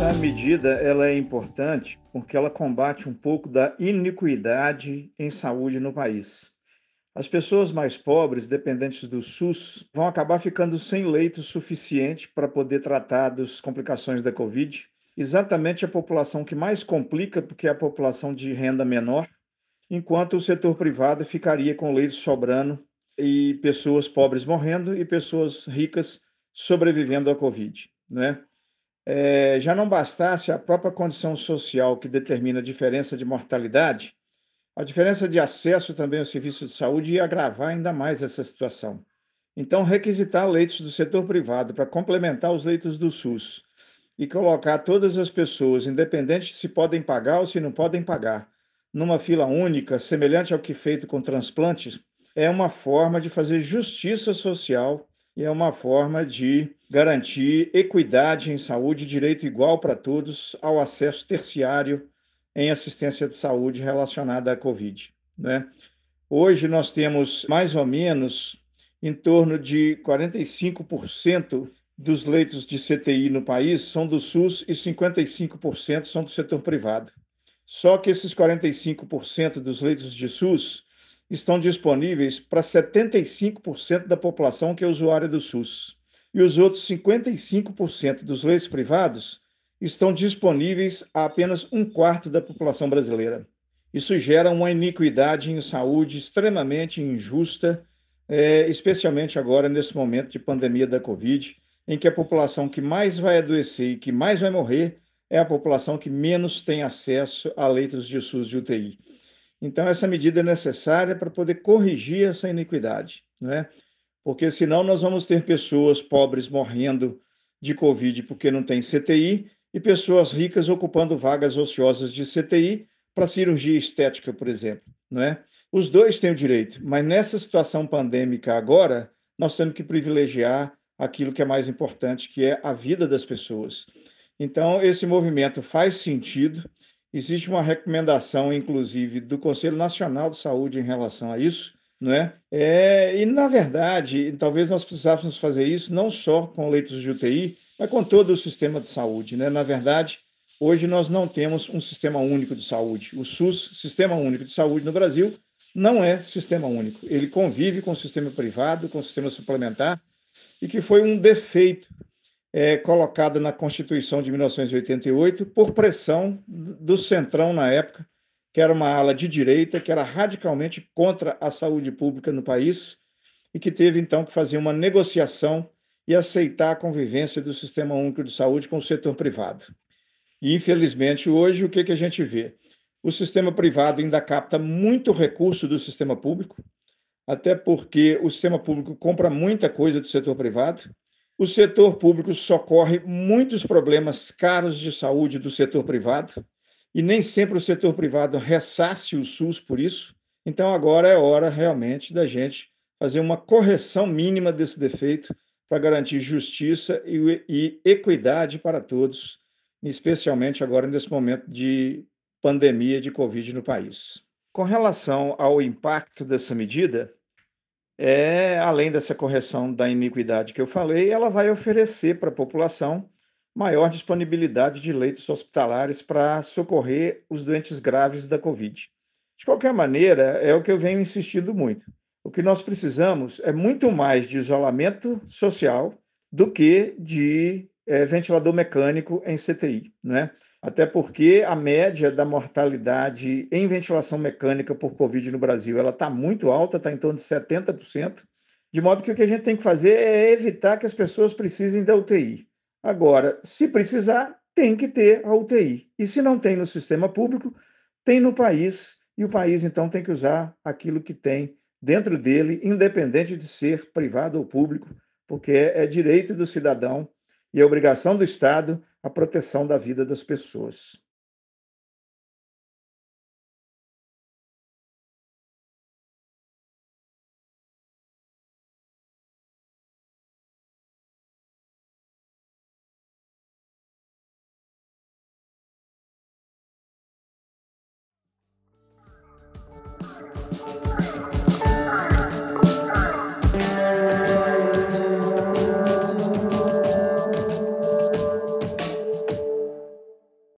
Essa medida ela é importante porque ela combate um pouco da iniquidade em saúde no país. As pessoas mais pobres, dependentes do SUS, vão acabar ficando sem leito suficiente para poder tratar das complicações da Covid. Exatamente a população que mais complica, porque é a população de renda menor, enquanto o setor privado ficaria com leitos sobrando e pessoas pobres morrendo e pessoas ricas sobrevivendo à Covid. Né? é, já não bastasse a própria condição social que determina a diferença de mortalidade, a diferença de acesso também ao serviço de saúde ia agravar ainda mais essa situação. Então, requisitar leitos do setor privado para complementar os leitos do SUS e colocar todas as pessoas, independente se podem pagar ou se não podem pagar, numa fila única, semelhante ao que é feito com transplantes, é uma forma de fazer justiça social e é uma forma de garantir equidade em saúde, direito igual para todos ao acesso terciário em assistência de saúde relacionada à Covid. Né? Hoje nós temos mais ou menos em torno de 45% dos leitos de CTI no país são do SUS e 55% são do setor privado. Só que esses 45% dos leitos de SUS estão disponíveis para 75% da população que é usuária do SUS. E os outros 55% dos leitos privados estão disponíveis a apenas um quarto da população brasileira. Isso gera uma iniquidade em saúde extremamente injusta, é, especialmente agora nesse momento de pandemia da Covid, em que a população que mais vai adoecer e que mais vai morrer é a população que menos tem acesso a leitos de SUS de UTI. Então, essa medida é necessária para poder corrigir essa iniquidade, né? porque senão nós vamos ter pessoas pobres morrendo de Covid porque não tem CTI e pessoas ricas ocupando vagas ociosas de CTI para cirurgia estética, por exemplo. é? Os dois têm o direito, mas nessa situação pandêmica agora, nós temos que privilegiar aquilo que é mais importante, que é a vida das pessoas. Então, esse movimento faz sentido Existe uma recomendação, inclusive, do Conselho Nacional de Saúde em relação a isso, não é? é e, na verdade, talvez nós precisássemos fazer isso não só com leitos de UTI, mas com todo o sistema de saúde, né? Na verdade, hoje nós não temos um sistema único de saúde. O SUS, Sistema Único de Saúde no Brasil, não é sistema único. Ele convive com o sistema privado, com o sistema suplementar, e que foi um defeito é, colocada na Constituição de 1988 por pressão do Centrão na época, que era uma ala de direita, que era radicalmente contra a saúde pública no país e que teve então que fazer uma negociação e aceitar a convivência do Sistema Único de Saúde com o setor privado. E, infelizmente, hoje, o que, que a gente vê? O sistema privado ainda capta muito recurso do sistema público, até porque o sistema público compra muita coisa do setor privado, o setor público socorre muitos problemas caros de saúde do setor privado e nem sempre o setor privado ressarce o SUS por isso. Então, agora é hora realmente da gente fazer uma correção mínima desse defeito para garantir justiça e, equidade para todos, especialmente agora nesse momento de pandemia de Covid no país. Com relação ao impacto dessa medida, é, além dessa correção da iniquidade que eu falei, ela vai oferecer para a população maior disponibilidade de leitos hospitalares para socorrer os doentes graves da Covid. De qualquer maneira, é o que eu venho insistindo muito. O que nós precisamos é muito mais de isolamento social do que de é, ventilador mecânico em CTI, né? Até porque a média da mortalidade em ventilação mecânica por Covid no Brasil ela está muito alta, está em torno de 70%, de modo que o que a gente tem que fazer é evitar que as pessoas precisem da UTI. Agora, se precisar, tem que ter a UTI. E se não tem no sistema público, tem no país, e o país então tem que usar aquilo que tem dentro dele, independente de ser privado ou público, porque é, é direito do cidadão e é obrigação do Estado a proteção da vida das pessoas.